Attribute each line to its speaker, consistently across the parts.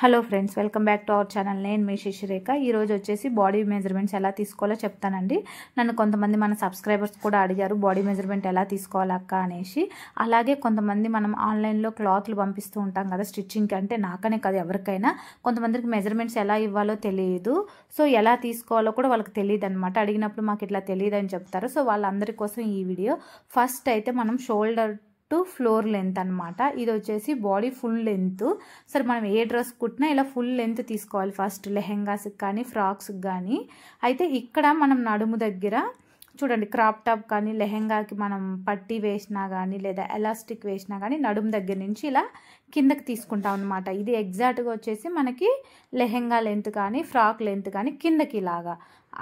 Speaker 1: hello friends welcome back to our channel నేను మీ శిశిరేఖ ఈరోజు వచ్చేసి బాడీ మెజర్మెంట్స్ ఎలా తీసుకోవాలో చెప్తానండి నన్ను కొంతమంది మన సబ్స్క్రైబర్స్ కూడా అడిగారు బాడీ మెజర్మెంట్ ఎలా తీసుకోవాలక్క అనేసి అలాగే కొంతమంది మనం ఆన్లైన్లో క్లాత్లు పంపిస్తూ ఉంటాం కదా స్టిచ్చింగ్కి అంటే నాకనే కాదు ఎవరికైనా కొంతమందికి మెజర్మెంట్స్ ఎలా ఇవ్వాలో తెలియదు సో ఎలా తీసుకోవాలో కూడా వాళ్ళకి తెలియదు అనమాట అడిగినప్పుడు మాకు ఇట్లా తెలియదు అని చెప్తారు సో వాళ్ళందరి కోసం ఈ వీడియో ఫస్ట్ అయితే మనం షోల్డర్ టు ఫ్లోర్ లెంత్ అనమాట ఇది వచ్చేసి బాడీ ఫుల్ లెంత్ సరే మనం ఏ డ్రెస్ కుట్టినా ఇలా ఫుల్ లెంత్ తీసుకోవాలి ఫస్ట్ లెహెంగాస్కి కానీ ఫ్రాక్స్కి కానీ అయితే ఇక్కడ మనం నడుము దగ్గర చూడండి క్రాప్ టాప్ కానీ లెహెంగాకి మనం పట్టి వేసినా కానీ లేదా ఎలాస్టిక్ వేసినా కానీ నడుము దగ్గర నుంచి ఇలా కిందకి తీసుకుంటాం అనమాట ఇది ఎగ్జాక్ట్గా వచ్చేసి మనకి లెహెంగా లెంత్ కానీ ఫ్రాక్ లెంత్ కానీ కిందకి ఇలాగా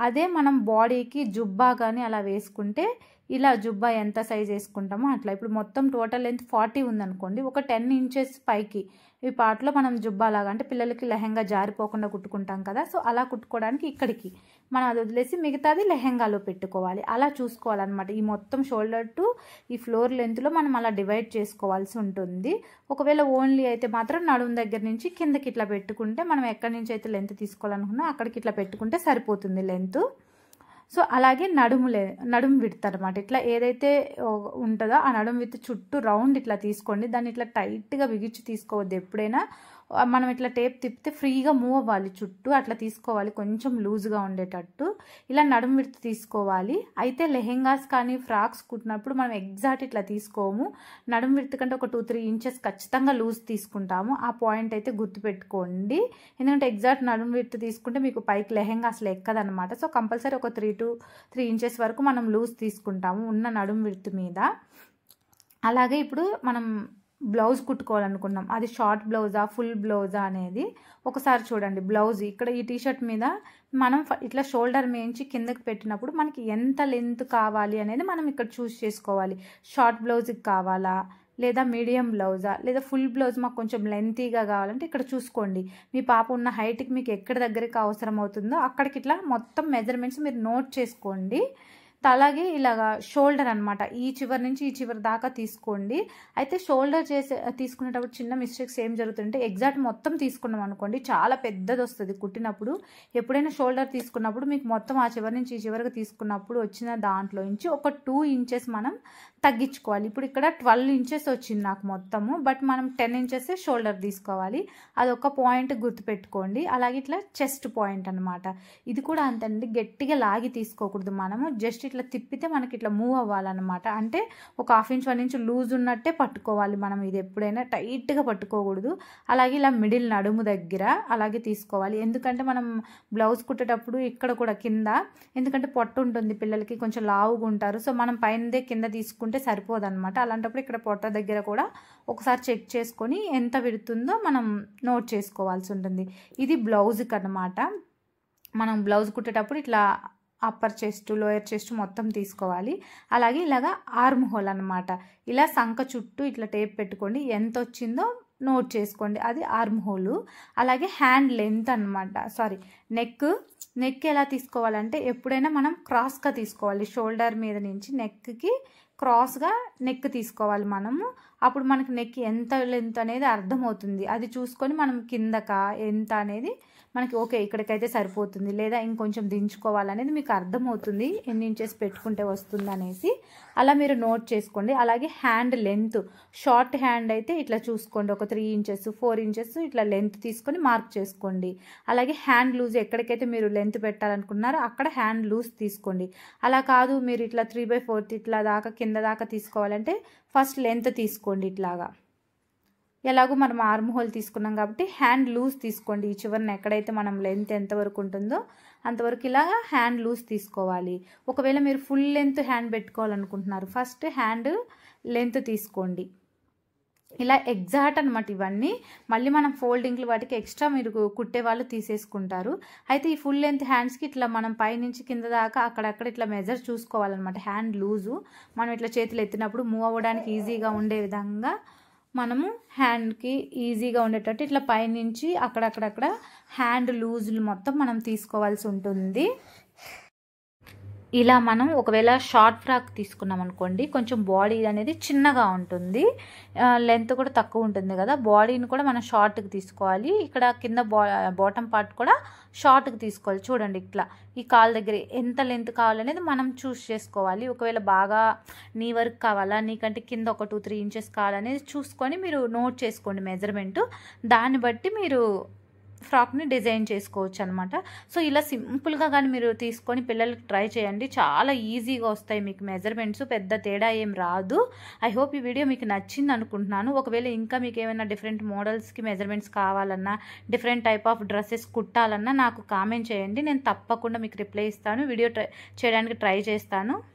Speaker 1: అదే మనం బాడీకి జుబ్బా కానీ అలా వేసుకుంటే ఇలా జుబ్బా ఎంత సైజ్ వేసుకుంటామో అట్లా ఇప్పుడు మొత్తం టోటల్ లెంత్ ఫార్టీ ఉందనుకోండి ఒక టెన్ ఇంచెస్ పైకి ఈ పార్ట్లో మనం జుబ్బా లాగా అంటే పిల్లలకి లెహెంగా జారిపోకుండా కుట్టుకుంటాం కదా సో అలా కుట్టుకోవడానికి ఇక్కడికి మనం అది వదిలేసి మిగతాది లెహెంగాలో పెట్టుకోవాలి అలా చూసుకోవాలన్నమాట ఈ మొత్తం షోల్డర్ టు ఈ ఫ్లోర్ లెంత్లో మనం అలా డివైడ్ చేసుకోవాల్సి ఉంటుంది ఒకవేళ ఓన్లీ అయితే మాత్రం నడుము దగ్గర నుంచి కిందకి ఇట్లా పెట్టుకుంటే మనం ఎక్కడి నుంచి అయితే లెంత్ తీసుకోవాలనుకున్నా అక్కడికి ఇట్లా పెట్టుకుంటే సరిపోతుంది లెంత్ సో అలాగే నడుము లే నడుము విడత అనమాట ఇట్లా ఏదైతే ఉంటుందో ఆ నడుము విత్ చుట్టూ రౌండ్ ఇట్లా తీసుకోండి దాన్ని ఇట్లా టైట్గా బిగించి తీసుకోవద్దు ఎప్పుడైనా మనం ఇట్లా టేప్ తిప్పితే ఫ్రీగా మూవ్ అవ్వాలి చుట్టూ అట్లా తీసుకోవాలి కొంచెం లూజ్గా ఉండేటట్టు ఇలా నడుము విడత తీసుకోవాలి అయితే లెహెంగాస్ కానీ ఫ్రాక్స్ కుట్టినప్పుడు మనం ఎగ్జాక్ట్ ఇట్లా తీసుకోము నడుము విడత కంటే ఒక టూ త్రీ ఇంచెస్ ఖచ్చితంగా లూజ్ తీసుకుంటాము ఆ పాయింట్ అయితే గుర్తుపెట్టుకోండి ఎందుకంటే ఎగ్జాక్ట్ నడుము విడత తీసుకుంటే మీకు పైకి లెహెంగా అసలు ఎక్కదనమాట సో కంపల్సరీ ఒక త్రీ టు త్రీ ఇంచెస్ వరకు మనం లూజ్ తీసుకుంటాము ఉన్న నడుము విడత మీద అలాగే ఇప్పుడు మనం బ్లౌజ్ కుట్టుకోవాలనుకున్నాం అది షార్ట్ బ్లౌజా ఫుల్ బ్లౌజా అనేది ఒకసారి చూడండి బ్లౌజ్ ఇక్కడ ఈ టీషర్ట్ మీద మనం ఇట్లా షోల్డర్ మేయించి కిందకు పెట్టినప్పుడు మనకి ఎంత లెంత్ కావాలి అనేది మనం ఇక్కడ చూస్ చేసుకోవాలి షార్ట్ బ్లౌజ్కి కావాలా లేదా మీడియం బ్లౌజా లేదా ఫుల్ బ్లౌజ్ మాకు కొంచెం లెంతీగా కావాలంటే ఇక్కడ చూసుకోండి మీ పాప ఉన్న హైట్కి మీకు ఎక్కడ దగ్గరికి అవసరం అవుతుందో అక్కడికి ఇట్లా మొత్తం మెజర్మెంట్స్ మీరు నోట్ చేసుకోండి తలగి ఇలాగా షోల్డర్ అనమాట ఈ చివరి నుంచి ఈ చివరి దాకా తీసుకోండి అయితే షోల్డర్ చేసే తీసుకునేటప్పుడు చిన్న మిస్టేక్స్ ఏం జరుగుతుంటే ఎగ్జాక్ట్ మొత్తం తీసుకున్నాం అనుకోండి చాలా పెద్దది వస్తుంది కుట్టినప్పుడు ఎప్పుడైనా షోల్డర్ తీసుకున్నప్పుడు మీకు మొత్తం ఆ చివరి నుంచి ఈ చివరికి తీసుకున్నప్పుడు వచ్చిన దాంట్లో నుంచి ఒక టూ ఇంచెస్ మనం తగ్గించుకోవాలి ఇప్పుడు ఇక్కడ ట్వెల్వ్ ఇంచెస్ వచ్చింది నాకు మొత్తము బట్ మనం టెన్ ఇంచెస్ షోల్డర్ తీసుకోవాలి అదొక పాయింట్ గుర్తుపెట్టుకోండి అలాగే ఇట్లా చెస్ట్ పాయింట్ అనమాట ఇది కూడా అంతండి గట్టిగా లాగి తీసుకోకూడదు మనము జస్ట్ ఇట్లా తిప్పితే మనకి ఇట్లా మూవ్ అవ్వాలన్నమాట అంటే ఒక half inch one inch loose ఉన్నట్టే పట్టుకోవాలి మనం ఇది ఎప్పుడైనా టైట్గా పట్టుకోకూడదు అలాగే ఇలా మిడిల్ నడుము దగ్గర అలాగే తీసుకోవాలి ఎందుకంటే మనం బ్లౌజ్ కుట్టేటప్పుడు ఇక్కడ కూడా కింద ఎందుకంటే పొట్టు ఉంటుంది పిల్లలకి కొంచెం లావుగా ఉంటారు సో మనం పైనదే కింద తీసుకుంటే సరిపోదన్నమాట అలాంటప్పుడు ఇక్కడ పొట్ట దగ్గర కూడా ఒకసారి చెక్ చేసుకొని ఎంత విడుతుందో మనం నోట్ చేసుకోవాల్సి ఉంటుంది ఇది బ్లౌజ్కి అనమాట మనం బ్లౌజ్ కుట్టేటప్పుడు ఇట్లా అప్పర్ చెస్ట్ లోయర్ చెస్ట్ మొత్తం తీసుకోవాలి అలాగే ఇలాగా ఆర్మ్ హోల్ అనమాట ఇలా సంక చుట్టూ ఇట్లా టేప్ పెట్టుకోండి ఎంత వచ్చిందో నోట్ చేసుకోండి అది ఆర్మ్ హోలు అలాగే హ్యాండ్ లెంత్ అనమాట సారీ నెక్ నెక్ ఎలా తీసుకోవాలంటే ఎప్పుడైనా మనం క్రాస్గా తీసుకోవాలి షోల్డర్ మీద నుంచి నెక్కి క్రాస్గా నెక్ తీసుకోవాలి మనము అప్పుడు మనకి నెక్ ఎంత లెంత్ అనేది అర్థమవుతుంది అది చూసుకొని మనం కిందక ఎంత అనేది మనకి ఓకే ఇక్కడికైతే సరిపోతుంది లేదా ఇంకొంచెం దించుకోవాలనేది మీకు అర్థమవుతుంది ఎన్ని ఇంచెస్ పెట్టుకుంటే వస్తుంది అనేసి అలా మీరు నోట్ చేసుకోండి అలాగే హ్యాండ్ లెంత్ షార్ట్ హ్యాండ్ అయితే ఇట్లా చూసుకోండి ఒక త్రీ ఇంచెస్ ఫోర్ ఇంచెస్ ఇట్లా లెంత్ తీసుకొని మార్క్ చేసుకోండి అలాగే హ్యాండ్ లూజ్ ఎక్కడికైతే మీరు లెంత్ పెట్టాలనుకున్నారో అక్కడ హ్యాండ్ లూజ్ తీసుకోండి అలా కాదు మీరు ఇట్లా త్రీ బై ఫోర్త్ ఇట్లా దాకా కింద దాకా తీసుకోవాలంటే ఫస్ట్ లెంత్ తీసుకోండి తీసుకోండి ఇట్లాగా ఎలాగో మనం ఆర్మ్ హోల్ తీసుకున్నాం కాబట్టి హ్యాండ్ లూజ్ తీసుకోండి ఈ చివరిని ఎక్కడైతే మనం లెంత్ ఎంతవరకు ఉంటుందో అంతవరకు ఇలాగా హ్యాండ్ లూజ్ తీసుకోవాలి ఒకవేళ మీరు ఫుల్ లెంత్ హ్యాండ్ పెట్టుకోవాలనుకుంటున్నారు ఫస్ట్ హ్యాండ్ లెంత్ తీసుకోండి ఇలా ఎగ్జాక్ట్ అనమాట ఇవన్నీ మళ్ళీ మనం ఫోల్డింగ్లు వాటికి ఎక్స్ట్రా మీరు కుట్టే వాళ్ళు తీసేసుకుంటారు అయితే ఈ ఫుల్ లెంత్ హ్యాండ్స్కి ఇట్లా మనం పైనుంచి కింద దాకా అక్కడక్కడ ఇట్లా మెజర్ చూసుకోవాలన్నమాట హ్యాండ్ లూజు మనం ఇట్లా చేతులు ఎత్తినప్పుడు మూవ్ అవ్వడానికి ఈజీగా ఉండే విధంగా మనము హ్యాండ్కి ఈజీగా ఉండేటట్టు ఇట్లా పైనుంచి అక్కడక్కడక్కడ హ్యాండ్ లూజులు మొత్తం మనం తీసుకోవాల్సి ఉంటుంది ఇలా మనం ఒకవేళ షార్ట్ ఫ్రాక్ తీసుకున్నాం అనుకోండి కొంచెం బాడీ అనేది చిన్నగా ఉంటుంది లెంత్ కూడా తక్కువ ఉంటుంది కదా బాడీని కూడా మనం షార్ట్కి తీసుకోవాలి ఇక్కడ కింద బా బాటమ్ పార్ట్ కూడా షార్ట్కి తీసుకోవాలి చూడండి ఇట్లా ఈ కాల్ దగ్గర ఎంత లెంత్ కావాలనేది మనం చూస్ చేసుకోవాలి ఒకవేళ బాగా నీ వర్క్ కావాలా నీకంటే కింద ఒక టూ త్రీ ఇంచెస్ కావాలనేది చూసుకొని మీరు నోట్ చేసుకోండి మెజర్మెంటు దాన్ని బట్టి మీరు ఫ్రాక్ని డిజైన్ చేసుకోవచ్చు అనమాట సో ఇలా సింపుల్గా కానీ మీరు తీసుకొని పిల్లలకి ట్రై చేయండి చాలా ఈజీగా వస్తాయి మీకు మెజర్మెంట్స్ పెద్ద తేడా ఏం రాదు ఐ హోప్ ఈ వీడియో మీకు నచ్చింది అనుకుంటున్నాను ఒకవేళ ఇంకా మీకు ఏమైనా డిఫరెంట్ మోడల్స్కి మెజర్మెంట్స్ కావాలన్నా డిఫరెంట్ టైప్ ఆఫ్ డ్రెస్సెస్ కుట్టాలన్నా నాకు కామెంట్ చేయండి నేను తప్పకుండా మీకు రిప్లై ఇస్తాను వీడియో ట్రై చేయడానికి ట్రై చేస్తాను